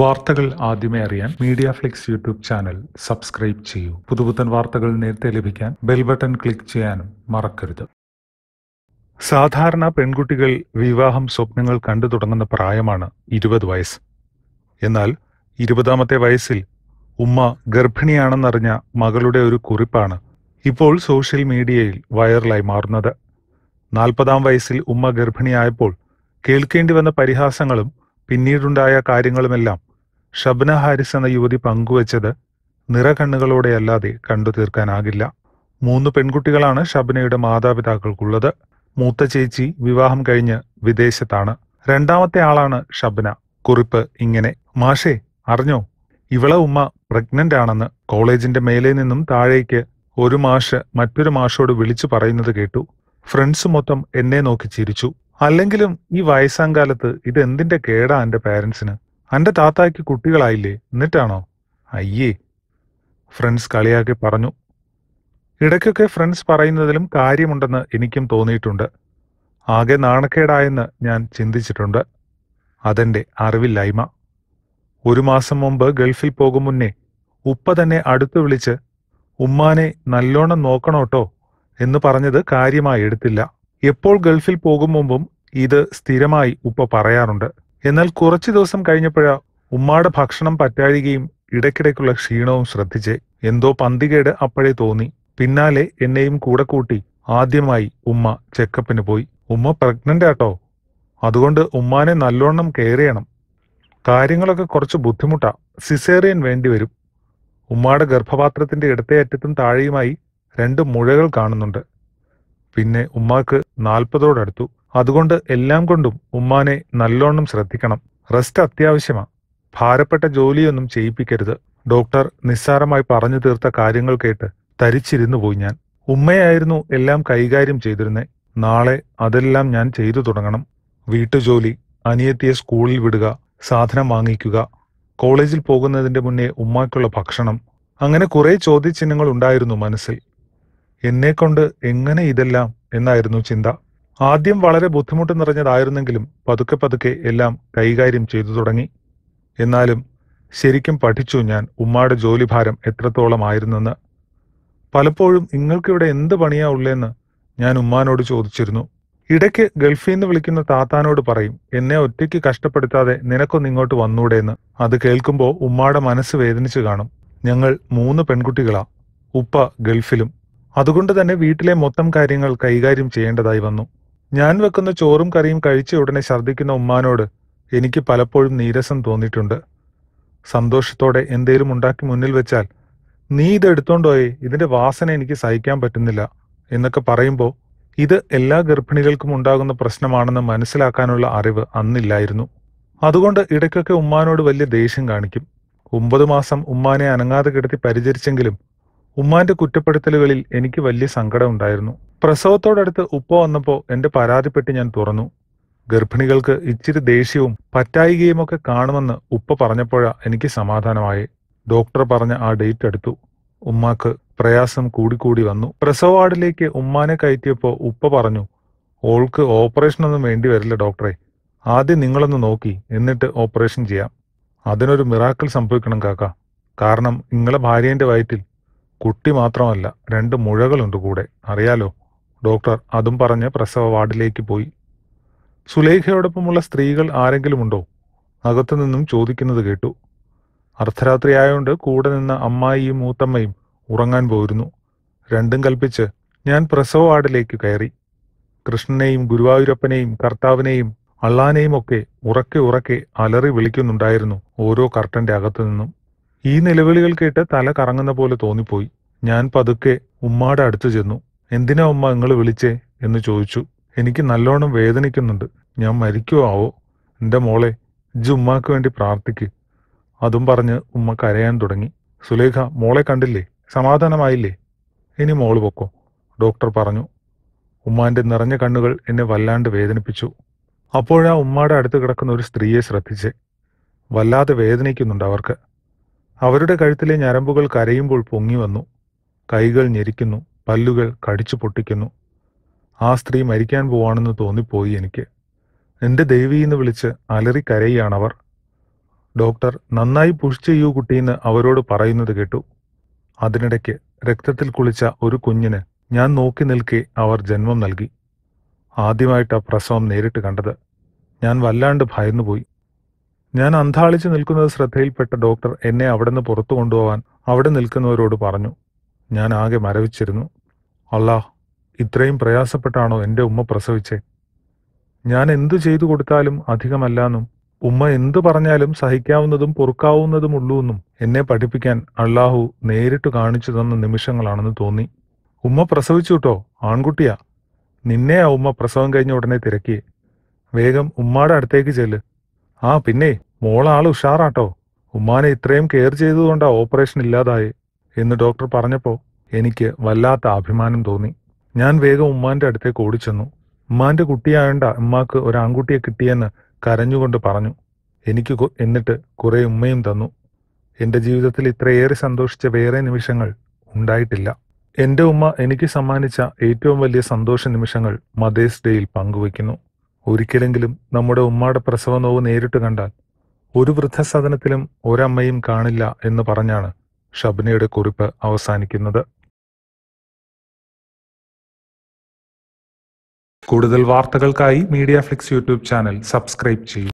വാർത്തകൾ ആദ്യമേ അറിയാൻ Media Flix YouTube channel subscribe ചെയ്യൂ പുതുപുത്തൻ വാർത്തകൾ നേരത്തെ ലഭിക്കാൻ ബെൽ ബട്ടൺ ക്ലിക്ക് ചെയ്യാനും മറക്കരുത് സാധാരണ പെൺകുട്ടികൾ വിവാഹം സ്വപ്നങ്ങൾ കണ്ടു തുടങ്ങുന്ന പ്രായമാണ് ഇരുപത് വയസ്സ് എന്നാൽ ഇരുപതാമത്തെ വയസ്സിൽ ഉമ്മ ഗർഭിണിയാണെന്നറിഞ്ഞ മകളുടെ ഒരു കുറിപ്പാണ് ഇപ്പോൾ സോഷ്യൽ മീഡിയയിൽ വൈറലായി മാറുന്നത് നാൽപ്പതാം വയസ്സിൽ ഉമ്മ ഗർഭിണിയായപ്പോൾ കേൾക്കേണ്ടി വന്ന പരിഹാസങ്ങളും പിന്നീടുണ്ടായ കാര്യങ്ങളുമെല്ലാം ഷബ്ന ഹാരിസ് എന്ന യുവതി പങ്കുവച്ചത് നിറകണ്ണുകളോടെ അല്ലാതെ കണ്ടു തീർക്കാനാകില്ല മൂന്ന് പെൺകുട്ടികളാണ് ഷബ്നയുടെ മാതാപിതാക്കൾക്കുള്ളത് മൂത്ത ചേച്ചി വിവാഹം കഴിഞ്ഞ് വിദേശത്താണ് രണ്ടാമത്തെ ആളാണ് ഷബ്ന കുറിപ്പ് ഇങ്ങനെ മാഷേ അറിഞ്ഞോ ഇവളെ ഉമ്മ പ്രഗ്നന്റ് ആണെന്ന് കോളേജിന്റെ മേലെ നിന്നും താഴേക്ക് ഒരു മാഷ് മറ്റൊരു മാഷോട് വിളിച്ചു പറയുന്നത് കേട്ടു ഫ്രണ്ട്സ് മൊത്തം എന്നെ നോക്കി ചിരിച്ചു അല്ലെങ്കിലും ഈ വയസ്സാങ്കാലത്ത് ഇതെന്തിന്റെ കേടാ എന്റെ പാരൻസിന് അന്റെ താത്തായ്ക്ക് കുട്ടികളായില്ലേ എന്നിട്ടാണോ അയ്യേ ഫ്രണ്ട്സ് കളിയാക്കി പറഞ്ഞു ഇടയ്ക്കൊക്കെ ഫ്രണ്ട്സ് പറയുന്നതിലും കാര്യമുണ്ടെന്ന് എനിക്കും തോന്നിയിട്ടുണ്ട് ആകെ നാണക്കേടായെന്ന് ഞാൻ ചിന്തിച്ചിട്ടുണ്ട് അതെന്റെ അറിവില്ലായ്മ ഒരു മാസം മുമ്പ് ഗൾഫിൽ പോകും മുന്നേ ഉപ്പ തന്നെ അടുത്തു വിളിച്ച് ഉമ്മാനെ നല്ലോണം നോക്കണോട്ടോ എന്ന് പറഞ്ഞത് കാര്യമായി എടുത്തില്ല എപ്പോൾ ഗൾഫിൽ പോകും മുമ്പും ഇത് സ്ഥിരമായി ഉപ്പ പറയാറുണ്ട് എന്നാൽ കുറച്ചു ദിവസം കഴിഞ്ഞപ്പോഴാ ഉമ്മാടെ ഭക്ഷണം പറ്റാഴികയും ഇടയ്ക്കിടയ്ക്കുള്ള ക്ഷീണവും ശ്രദ്ധിച്ച് എന്തോ പന്തികേട് അപ്പോഴേ തോന്നി പിന്നാലെ എന്നെയും കൂടെ കൂട്ടി ആദ്യമായി ഉമ്മ ചെക്കപ്പിന് പോയി ഉമ്മ പ്രഗ്നന്റ് ആട്ടോ അതുകൊണ്ട് ഉമ്മാനെ നല്ലോണം കെയർ ചെയ്യണം കാര്യങ്ങളൊക്കെ കുറച്ച് ബുദ്ധിമുട്ടാ സിസേറിയൻ വേണ്ടിവരും ഉമ്മാടെ ഗർഭപാത്രത്തിന്റെ ഇടത്തേ അറ്റത്തും താഴെയുമായി രണ്ട് മുഴകൾ കാണുന്നുണ്ട് പിന്നെ ഉമ്മാക്ക് നാൽപ്പതോടടുത്തു അതുകൊണ്ട് എല്ലാം കൊണ്ടും ഉമ്മാനെ നല്ലോണം ശ്രദ്ധിക്കണം റെസ്റ്റ് അത്യാവശ്യമാണ് ഭാരപ്പെട്ട ജോലിയൊന്നും ചെയ്യിപ്പിക്കരുത് ഡോക്ടർ നിസ്സാരമായി പറഞ്ഞു തീർത്ത കാര്യങ്ങൾ കേട്ട് തരിച്ചിരുന്നു പോയി ഞാൻ ഉമ്മയായിരുന്നു എല്ലാം കൈകാര്യം ചെയ്തിരുന്നേ നാളെ അതെല്ലാം ഞാൻ ചെയ്തു തുടങ്ങണം വീട്ടുജോലി അനിയത്തിയെ സ്കൂളിൽ വിടുക സാധനം വാങ്ങിക്കുക കോളേജിൽ പോകുന്നതിന്റെ മുന്നേ ഉമ്മാക്കുള്ള ഭക്ഷണം അങ്ങനെ കുറെ ചോദ്യചിഹ്നങ്ങൾ ഉണ്ടായിരുന്നു മനസ്സിൽ എന്നെക്കൊണ്ട് എങ്ങനെ ഇതെല്ലാം എന്നായിരുന്നു ചിന്ത ആദ്യം വളരെ ബുദ്ധിമുട്ട് നിറഞ്ഞതായിരുന്നെങ്കിലും പതുക്കെ പതുക്കെ എല്ലാം കൈകാര്യം ചെയ്തു തുടങ്ങി എന്നാലും ശരിക്കും പഠിച്ചു ഞാൻ ഉമ്മായുടെ ജോലിഭാരം ആയിരുന്നെന്ന് പലപ്പോഴും നിങ്ങൾക്കിവിടെ എന്ത് പണിയാ ഉള്ളേന്ന് ഞാൻ ഉമ്മാനോട് ചോദിച്ചിരുന്നു ഇടയ്ക്ക് ഗൾഫിൽ നിന്ന് വിളിക്കുന്ന താത്താനോട് പറയും എന്നെ ഒറ്റയ്ക്ക് കഷ്ടപ്പെടുത്താതെ നിനക്കൊന്ന് ഇങ്ങോട്ട് വന്നൂടേന്ന് അത് കേൾക്കുമ്പോൾ ഉമ്മാടെ മനസ്സ് വേദനിച്ചു കാണും ഞങ്ങൾ മൂന്ന് പെൺകുട്ടികളാ ഉപ്പ ഗൾഫിലും അതുകൊണ്ട് തന്നെ വീട്ടിലെ മൊത്തം കാര്യങ്ങൾ കൈകാര്യം ചെയ്യേണ്ടതായി വന്നു ഞാൻ വെക്കുന്ന ചോറും കറിയും കഴിച്ച ഉടനെ ഛർദ്ദിക്കുന്ന ഉമ്മാനോട് എനിക്ക് പലപ്പോഴും നീരസം തോന്നിയിട്ടുണ്ട് സന്തോഷത്തോടെ എന്തേലും ഉണ്ടാക്കി മുന്നിൽ വെച്ചാൽ നീ ഇത് ഇതിന്റെ വാസന എനിക്ക് സഹിക്കാൻ പറ്റുന്നില്ല എന്നൊക്കെ പറയുമ്പോൾ ഇത് എല്ലാ ഗർഭിണികൾക്കും ഉണ്ടാകുന്ന പ്രശ്നമാണെന്ന് മനസ്സിലാക്കാനുള്ള അറിവ് അന്നില്ലായിരുന്നു അതുകൊണ്ട് ഇടയ്ക്കൊക്കെ ഉമ്മാനോട് വലിയ ദേഷ്യം കാണിക്കും ഒമ്പത് മാസം ഉമ്മാനെ അനങ്ങാതെ കിടത്തി പരിചരിച്ചെങ്കിലും ഉമ്മാന്റെ കുറ്റപ്പെടുത്തലുകളിൽ എനിക്ക് വലിയ സങ്കടമുണ്ടായിരുന്നു പ്രസവത്തോടടുത്ത് ഉപ്പ വന്നപ്പോൾ എന്റെ പരാതിപ്പെട്ട് ഞാൻ തുറന്നു ഗർഭിണികൾക്ക് ഇച്ചിരി ദേഷ്യവും പറ്റായികയുമൊക്കെ കാണുമെന്ന് ഉപ്പ പറഞ്ഞപ്പോഴാ എനിക്ക് സമാധാനമായി ഡോക്ടർ പറഞ്ഞ ആ ഡേറ്റ് എടുത്തു ഉമ്മാക്ക് പ്രയാസം കൂടിക്കൂടി വന്നു പ്രസവ വാർഡിലേക്ക് ഉമ്മാനെ കയറ്റിയപ്പോൾ ഉപ്പ പറഞ്ഞു ഓൾക്ക് ഓപ്പറേഷനൊന്നും വേണ്ടി വരില്ല ഡോക്ടറെ ആദ്യം നിങ്ങളൊന്ന് നോക്കി എന്നിട്ട് ഓപ്പറേഷൻ ചെയ്യാം അതിനൊരു മിറാക്കിൾ സംഭവിക്കണം കാക്ക കാരണം നിങ്ങളെ ഭാര്യന്റെ വയറ്റിൽ കുട്ടി മാത്രമല്ല രണ്ട് മുഴകളുണ്ട് കൂടെ അറിയാലോ ഡോക്ടർ അതും പറഞ്ഞ് പ്രസവ വാർഡിലേക്ക് പോയി സുലേഖയോടൊപ്പമുള്ള സ്ത്രീകൾ ആരെങ്കിലും ഉണ്ടോ അകത്തു നിന്നും ചോദിക്കുന്നത് കേട്ടു അർദ്ധരാത്രി ആയതുകൊണ്ട് കൂടെ നിന്ന അമ്മായിയും മൂത്തമ്മയും ഉറങ്ങാൻ പോയിരുന്നു രണ്ടും കൽപ്പിച്ച് ഞാൻ പ്രസവ വാർഡിലേക്ക് കയറി കൃഷ്ണനെയും ഗുരുവായൂരപ്പനെയും കർത്താവിനെയും അള്ളാനെയും ഒക്കെ ഉറക്കെ ഉറക്കെ അലറി വിളിക്കുന്നുണ്ടായിരുന്നു ഓരോ കർട്ടന്റെ അകത്തു നിന്നും ഈ നിലവിളികൾ കേട്ട് തല കറങ്ങുന്ന പോലെ തോന്നിപ്പോയി ഞാൻ പതുക്കെ ഉമ്മാടെ അടുത്തു ചെന്നു എന്തിനാ ഉമ്മ നിങ്ങൾ വിളിച്ചേ എന്ന് ചോദിച്ചു എനിക്ക് നല്ലോണം വേദനിക്കുന്നുണ്ട് ഞാൻ മരിക്കുവോ ആവോ എൻ്റെ മോളെ ഇജ്ജ് ഉമ്മാക്ക് വേണ്ടി പ്രാർത്ഥിക്ക് അതും പറഞ്ഞ് ഉമ്മ കരയാൻ തുടങ്ങി സുലേഖ മോളെ കണ്ടില്ലേ സമാധാനമായില്ലേ ഇനി മോള് പൊക്കോ ഡോക്ടർ പറഞ്ഞു ഉമ്മാന്റെ നിറഞ്ഞ കണ്ണുകൾ എന്നെ വല്ലാണ്ട് വേദനിപ്പിച്ചു അപ്പോഴാ ഉമ്മാടെ അടുത്ത് കിടക്കുന്ന ഒരു സ്ത്രീയെ ശ്രദ്ധിച്ച് വല്ലാതെ വേദനിക്കുന്നുണ്ട് അവർക്ക് അവരുടെ കഴുത്തിലെ ഞരമ്പുകൾ കരയുമ്പോൾ പൊങ്ങി വന്നു കൈകൾ ഞെരിക്കുന്നു പല്ലുകൾ കടിച്ചു പൊട്ടിക്കുന്നു ആ സ്ത്രീ മരിക്കാൻ പോവാണെന്ന് തോന്നിപ്പോയി എനിക്ക് എൻ്റെ ദേവിയെന്ന് വിളിച്ച് അലറി കരയുകയാണവർ ഡോക്ടർ നന്നായി പുഷ് ചെയ്യൂ കുട്ടിയെന്ന് അവരോട് പറയുന്നത് കേട്ടു അതിനിടയ്ക്ക് രക്തത്തിൽ കുളിച്ച ഒരു കുഞ്ഞിന് ഞാൻ നോക്കി നിൽക്കെ അവർ ജന്മം നൽകി ആദ്യമായിട്ട് ആ പ്രസവം നേരിട്ട് കണ്ടത് ഞാൻ വല്ലാണ്ട് ഭയന്നുപോയി ഞാൻ അന്താളിച്ച് നിൽക്കുന്നത് ശ്രദ്ധയിൽപ്പെട്ട ഡോക്ടർ എന്നെ അവിടെ നിന്ന് പുറത്തു കൊണ്ടുപോകാൻ അവിടെ നിൽക്കുന്നവരോട് പറഞ്ഞു ഞാൻ ആകെ മരവിച്ചിരുന്നു അല്ലാ ഇത്രയും പ്രയാസപ്പെട്ടാണോ എൻ്റെ ഉമ്മ പ്രസവിച്ചേ ഞാൻ എന്തു ചെയ്തു കൊടുത്താലും അധികമല്ലാന്നും ഉമ്മ എന്തു പറഞ്ഞാലും സഹിക്കാവുന്നതും എന്നും എന്നെ പഠിപ്പിക്കാൻ അള്ളാഹു നേരിട്ട് കാണിച്ചു തന്ന നിമിഷങ്ങളാണെന്ന് തോന്നി ഉമ്മ പ്രസവിച്ചു കേട്ടോ ആൺകുട്ടിയാ നിന്നെ ആ ഉമ്മ പ്രസവം കഴിഞ്ഞ ഉടനെ തിരക്കിയേ വേഗം ഉമ്മാടെ അടുത്തേക്ക് ചെല്ല് ആ പിന്നെ മോളാൾ ഉഷാറാട്ടോ ഉമ്മാനെ ഇത്രയും കെയർ ചെയ്തതുകൊണ്ടാ ഓപ്പറേഷൻ ഇല്ലാതായി എന്ന് ഡോക്ടർ പറഞ്ഞപ്പോ എനിക്ക് വല്ലാത്ത അഭിമാനം തോന്നി ഞാൻ വേഗം ഉമ്മാന്റെ അടുത്തേക്ക് ഓടിച്ചെന്നു ഉമ്മാന്റെ കുട്ടിയായണ്ട ഉമ്മാക്ക് ഒരു ആൺകുട്ടിയെ കിട്ടിയെന്ന് കരഞ്ഞുകൊണ്ട് പറഞ്ഞു എനിക്ക് എന്നിട്ട് കുറെ ഉമ്മയും തന്നു എൻ്റെ ജീവിതത്തിൽ ഇത്രയേറെ സന്തോഷിച്ച വേറെ നിമിഷങ്ങൾ ഉണ്ടായിട്ടില്ല എൻ്റെ ഉമ്മ എനിക്ക് സമ്മാനിച്ച ഏറ്റവും വലിയ സന്തോഷ നിമിഷങ്ങൾ മദേഴ്സ് ഡേയിൽ പങ്കുവയ്ക്കുന്നു ഒരിക്കലെങ്കിലും നമ്മുടെ ഉമ്മയുടെ പ്രസവ നോവ് നേരിട്ട് കണ്ടാൽ ഒരു വൃദ്ധസദനത്തിലും ഒരമ്മയും കാണില്ല എന്ന് പറഞ്ഞാണ് ഷബ്നയുടെ കുറിപ്പ് അവസാനിക്കുന്നത് കൂടുതൽ വാർത്തകൾക്കായി Media Flix YouTube channel subscribe ചെയ്യുക